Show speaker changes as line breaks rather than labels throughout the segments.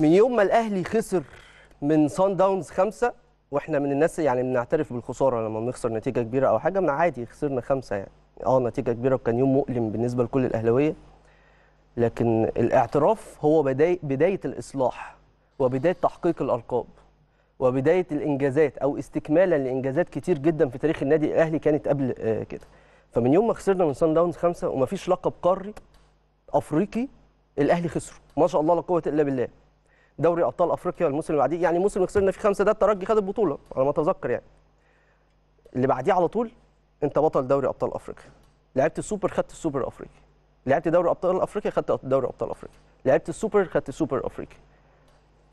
من يوم ما الاهلي خسر من سان داونز خمسة واحنا من الناس يعني بنعترف بالخساره لما بنخسر نتيجه كبيره او حاجه من عادي خسرنا خمسه يعني اه نتيجه كبيره وكان يوم مؤلم بالنسبه لكل الاهلاويه لكن الاعتراف هو بدايه بدايه الاصلاح وبدايه تحقيق الالقاب وبدايه الانجازات او استكمالا لانجازات كتير جدا في تاريخ النادي الاهلي كانت قبل آه، كده فمن يوم ما خسرنا من سان داونز خمسه ومفيش لقب قاري افريقي الاهلي خسره ما شاء الله لا قوه الا بالله دوري ابطال افريقيا الموسم اللي بعديه يعني الموسم اللي خسرنا فيه خمسه ده الترجي خد البطوله على ما اتذكر يعني اللي بعديه على طول انت بطل دوري ابطال افريقيا لعبت السوبر خدت السوبر الافريقي لعبت دوري ابطال افريقيا خدت دوري ابطال افريقيا لعبت السوبر خدت السوبر الافريقي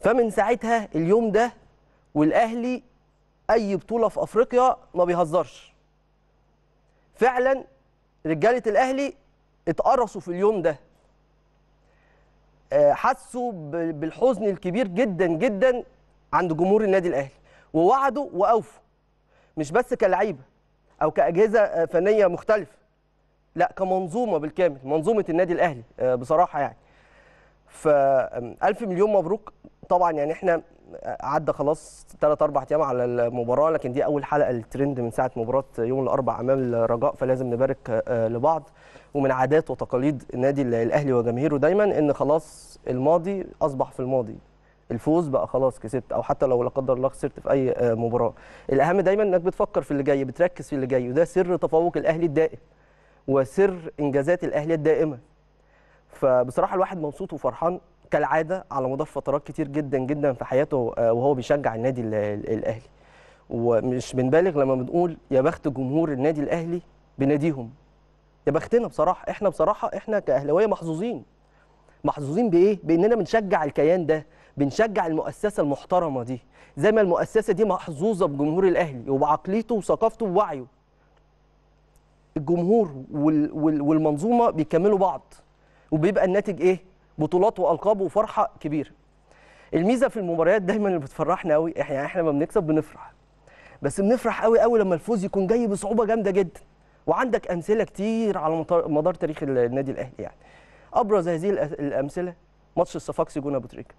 فمن ساعتها اليوم ده والاهلي اي بطوله في افريقيا ما بيهزرش فعلا رجاله الاهلي اتقرصوا في اليوم ده آه، حسوا بالحزن الكبير جدا جدا عند جمهور النادي الاهلي ووعدوا واوفوا مش بس كلعيبه او كاجهزه آه، فنيه مختلفه لا كمنظومه بالكامل منظومه النادي الاهلي آه، بصراحه يعني فالف مليون مبروك طبعا يعني احنا عدى خلاص 3 4 ايام على المباراه لكن دي اول حلقه الترند من ساعه مباراه يوم الاربعاء امام الرجاء فلازم نبارك لبعض ومن عادات وتقاليد النادي الاهلي وجماهيره دايما ان خلاص الماضي اصبح في الماضي الفوز بقى خلاص كسبت او حتى لو لا قدر الله خسرت في اي آه، مباراه الاهم دايما انك بتفكر في اللي جاي بتركز في اللي جاي وده سر تفوق الاهلي الدائم وسر انجازات الاهلي الدائمه فبصراحه الواحد مبسوط وفرحان كالعاده على مدار فترات كتير جدا جدا في حياته آه، وهو بيشجع النادي الاهلي ومش بنبالغ لما بنقول يا بخت جمهور النادي الاهلي بناديهم يا بختنا بصراحه احنا بصراحه احنا كاهلاويه محظوظين محظوظين بايه باننا بنشجع الكيان ده بنشجع المؤسسه المحترمه دي زي ما المؤسسه دي محظوظه بجمهور الاهلي وبعقليته وثقافته ووعيه الجمهور وال وال والمنظومه بيكملوا بعض وبيبقى الناتج ايه بطولات والقاب وفرحه كبيره الميزه في المباريات دايما اللي بتفرحنا قوي احنا احنا لما بنكسب بنفرح بس بنفرح قوي قوي لما الفوز يكون جاي بصعوبه جامده جدا وعندك امثله كتير على مدار تاريخ النادي الاهلي يعني ابرز هذه الامثله ماتش الصفاقسي جون ابو تريكه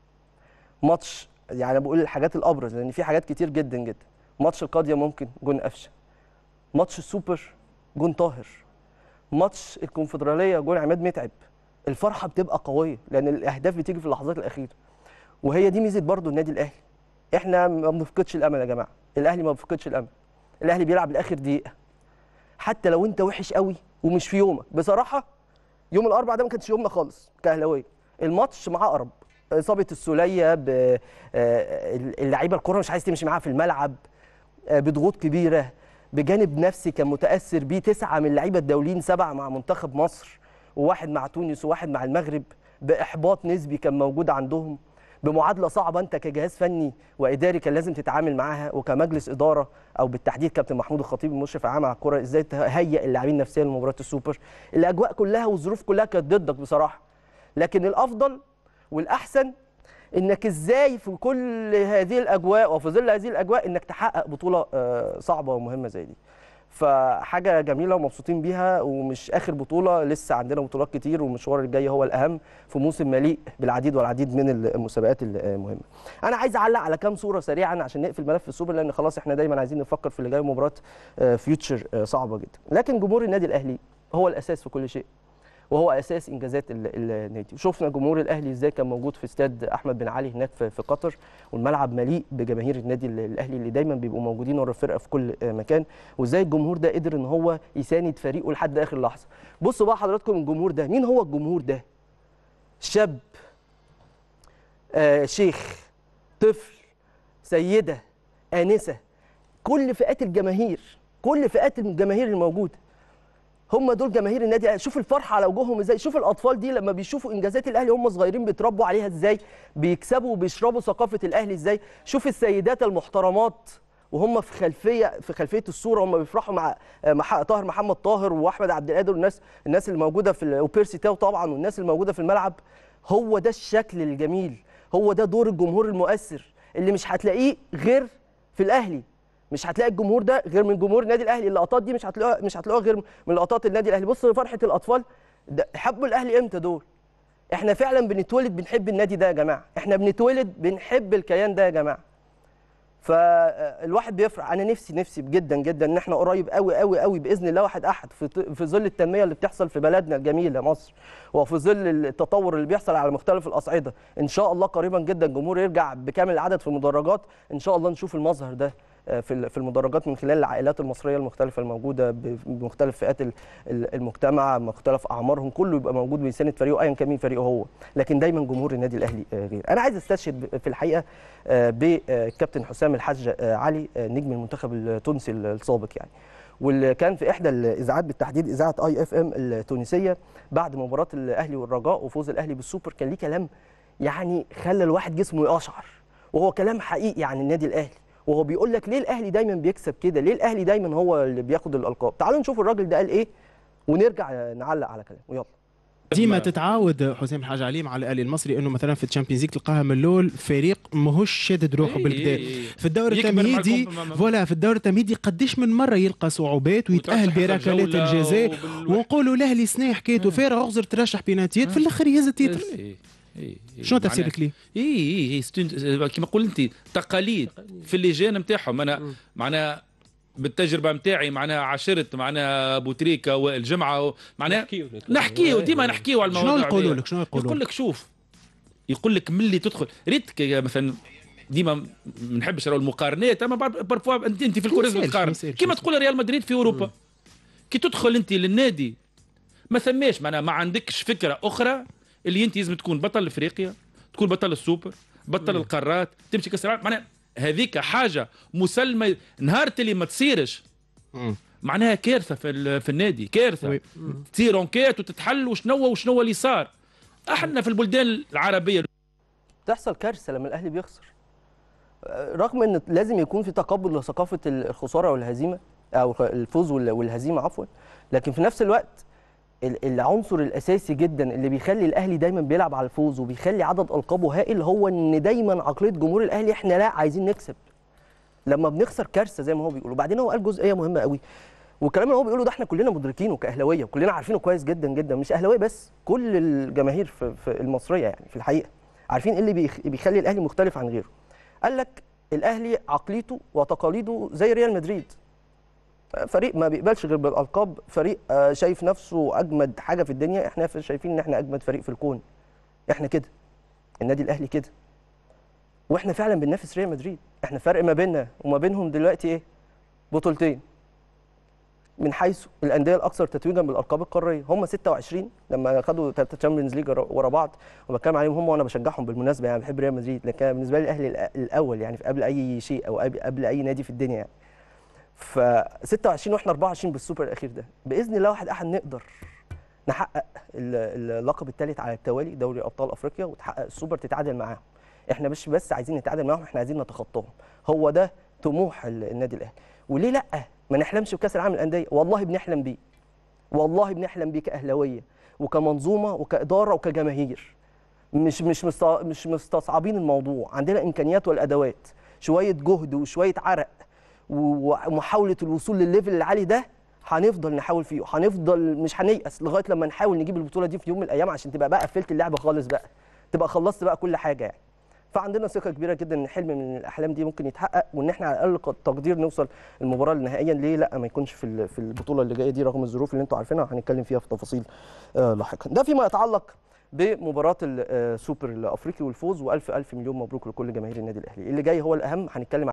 ماتش يعني بقول الحاجات الابرز لان في حاجات كتير جدا جدا ماتش القاضيه ممكن جون قفشه ماتش السوبر جون طاهر ماتش الكونفدراليه جون عماد متعب الفرحه بتبقى قويه لان الاهداف بتيجي في اللحظات الاخيره وهي دي ميزه برضو النادي الاهلي احنا ما بنفقدش الامل يا جماعه الاهلي ما بيفقدش الامل الاهلي بيلعب لاخر دقيقه حتى لو انت وحش قوي ومش في يومك بصراحه يوم الاربعاء ده ما كانش يومنا خالص كاهلاويه الماتش مع اقرب اصابه السوليه ب آه، آه، اللعيبه الكره مش عايز تمشي معاها في الملعب آه، بضغوط كبيره بجانب نفسي كان متاثر بيه تسعه من اللعيبه الدوليين سبعه مع منتخب مصر وواحد مع تونس وواحد مع المغرب باحباط نسبي كان موجود عندهم بمعادله صعبه انت كجهاز فني واداري كان لازم تتعامل معاها وكمجلس اداره او بالتحديد كابتن محمود الخطيب المشرف العام على الكره ازاي تهيئ اللاعبين نفسيا لمباراه السوبر الاجواء كلها والظروف كلها كانت ضدك بصراحه لكن الافضل والاحسن انك ازاي في كل هذه الاجواء وفي ظل هذه الاجواء انك تحقق بطوله آه، صعبه ومهمه زي دي فحاجه جميله ومبسوطين بيها ومش اخر بطوله لسه عندنا بطولات كتير والمشوار الجاي هو الاهم في موسم مليء بالعديد والعديد من المسابقات المهمه. انا عايز اعلق على كام صوره سريعا عشان نقفل ملف السوبر لان خلاص احنا دايما عايزين نفكر في اللي جاي مباراه فيوتشر آه، آه، صعبه جدا. لكن جمهور النادي الاهلي هو الاساس في كل شيء وهو اساس انجازات النادي وشفنا جمهور الاهلي ازاي كان موجود في استاد احمد بن علي هناك في قطر والملعب مليء بجماهير النادي الاهلي اللي دايما بيبقوا موجودين ورا الفرقه في كل مكان وازاي الجمهور ده قدر ان هو يساند فريقه لحد اخر لحظه بصوا بقى حضراتكم الجمهور ده مين هو الجمهور ده شاب آه شيخ طفل سيده انسه كل فئات الجماهير كل فئات الجماهير الموجوده هم دول جماهير النادي الاهلي شوف الفرحه على وجوههم ازاي شوف الاطفال دي لما بيشوفوا انجازات الاهلي هم صغيرين بيتربوا عليها ازاي بيكسبوا وبيشربوا ثقافه الاهلي ازاي شوف السيدات المحترمات وهم في خلفيه في خلفيه الصوره هم بيفرحوا مع مع طاهر محمد طاهر واحمد عبد القادر والناس الناس اللي موجوده في وبيرسي تاو طبعا والناس اللي موجوده في الملعب هو ده الشكل الجميل هو ده دور الجمهور المؤثر اللي مش هتلاقيه غير في الاهلي مش هتلاقي الجمهور ده غير من جمهور النادي الاهلي اللقطات دي مش هتلاقوها مش هتلاقوها غير من لقطات النادي الاهلي بص فرحه الاطفال حبوا الاهلي امتى دول احنا فعلا بنتولد بنحب النادي ده يا جماعه احنا بنتولد بنحب الكيان ده يا جماعه فالواحد بيفرح انا نفسي نفسي جدا جدا ان احنا قريب قوي قوي قوي باذن الله واحد احد في, في ظل التنميه اللي بتحصل في بلدنا الجميله مصر وفي ظل التطور اللي بيحصل على مختلف الاصعده ان شاء الله قريبا جدا الجمهور يرجع بكامل العدد في المدرجات ان شاء الله نشوف المظهر ده في المدرجات من خلال العائلات المصريه المختلفه الموجوده بمختلف فئات المجتمع مختلف اعمارهم كله يبقى موجود بيساند فريقه ايا كان مين فريقه هو لكن دايما جمهور النادي الاهلي آه، غير انا عايز استشهد في الحقيقه آه، بالكابتن حسام الحاج آه، علي نجم المنتخب التونسي السابق يعني واللي كان في احدى الاذاعات بالتحديد اذاعه اي اف ام التونسيه بعد مباراه الاهلي والرجاء وفوز الاهلي بالسوبر كان ليه كلام يعني خلى الواحد جسمه يقشعر وهو كلام حقيقي عن النادي الاهلي وهو بيقول لك ليه الاهلي دايما بيكسب كده ليه الاهلي دايما هو اللي بياخد الالقاب تعالوا نشوف الراجل ده قال ايه ونرجع نعلق على كلامه يلا ديما تتعاود حسام الحاج عليم على الاهلي المصري انه مثلا في الشامبيونز ليج تلقاها من الاول فريق ماهوش شادد روحه بالكدا في الدوري التمهيدي فوالا في الدوري التمهيدي قديش من مره يلقى صعوبات ويتاهل بركلات الجزاء ونقولوا الاهلي سنه حكايته فارغ غزر ترشح بيناتيات في الاخر يهز التيتر إيه، إيه، شنو تفسيرك ليه؟ اي اي اي كما قلت انت تقاليد في اللجان نتاعهم انا معناها بالتجربه نتاعي معناها عشرت معناها بوتريكا والجمعه معناها نحكيو إيه، ديما نحكيو على الموضوع شنو يقولوا لك شنو يقولوا يقول لك شوف يقول لك ملي تدخل ريت مثلا ديما ما نحبش المقارنات اما بارفوا انت انت في الكره تقارن كيما تقول ريال مدريد في اوروبا مم. كي تدخل انت للنادي ما ثماش معناها ما عندكش فكره اخرى اللي انت لازم تكون بطل افريقيا تكون بطل السوبر بطل مم. القارات تمشي كاس العالم معناها هذيك حاجه مسلمه نهار اللي ما تصيرش مم. معناها كارثه في, في النادي كارثه تصير انكيت وتتحل وشنو وشنو اللي صار احنا في البلدان العربيه تحصل كارثه لما الاهلي بيخسر رغم ان لازم يكون في تقبل لثقافه الخساره والهزيمه او الفوز والهزيمه عفوا لكن في نفس الوقت العنصر الاساسي جدا اللي بيخلي الاهلي دايما بيلعب على الفوز وبيخلي عدد القابه هائل هو ان دايما عقليه جمهور الاهلي احنا لا عايزين نكسب لما بنخسر كارثه زي ما هو بيقول وبعدين هو قال جزئيه مهمه قوي والكلام اللي هو بيقوله ده احنا كلنا مدركينه كاهلاويه وكلنا عارفينه كويس جدا جدا مش اهلاويه بس كل الجماهير في, المصريه يعني في الحقيقه عارفين ايه اللي بيخلي الاهلي مختلف عن غيره قال لك الاهلي عقليته وتقاليده زي ريال مدريد فريق ما بيقبلش غير بالالقاب فريق آه، شايف نفسه اجمد حاجه في الدنيا احنا شايفين ان احنا اجمد فريق في الكون احنا كده النادي الاهلي كده واحنا فعلا بننافس ريال مدريد احنا فرق ما بيننا وما بينهم دلوقتي ايه بطولتين من حيث الانديه الاكثر تتويجا بالالقاب القاريه هم 26 لما خدوا تشامبيونز ليج ورا بعض وبتكلم عليهم هم وانا بشجعهم بالمناسبه يعني بحب ريال مدريد لكن بالنسبه لي الاهلي الاول يعني قبل اي شيء او قبل اي نادي في الدنيا يعني ف 26 واحنا 24 بالسوبر الاخير ده باذن الله واحد احد نقدر نحقق اللقب الثالث على التوالي دوري ابطال افريقيا وتحقق السوبر تتعادل معاهم احنا مش بس عايزين نتعادل معاهم احنا عايزين نتخطاهم هو ده طموح النادي الاهلي وليه لا ما نحلمش بكاس العالم للانديه والله بنحلم بيه والله بنحلم بيه كاهلاويه وكمنظومه وكاداره وكجماهير مش مش مش مستصعبين الموضوع عندنا امكانيات والادوات شويه جهد وشويه عرق ومحاوله الوصول للليفل العالي ده هنفضل نحاول فيه هنفضل مش هنيأس لغايه لما نحاول نجيب البطوله دي في يوم من الايام عشان تبقى بقى قفلت اللعبه خالص بقى تبقى خلصت بقى كل حاجه يعني فعندنا ثقه كبيره جدا ان حلم من الاحلام دي ممكن يتحقق وان احنا على الاقل تقدير نوصل المباراه النهائيه ليه لا ما يكونش في في البطوله اللي جايه دي رغم الظروف اللي انتم عارفينها هنتكلم فيها في تفاصيل آه، لاحقا ده فيما يتعلق بمباراه السوبر آه، الافريقي والفوز والف الف مليون مبروك لكل جماهير النادي الاهلي اللي جاي هو الاهم هنتكلم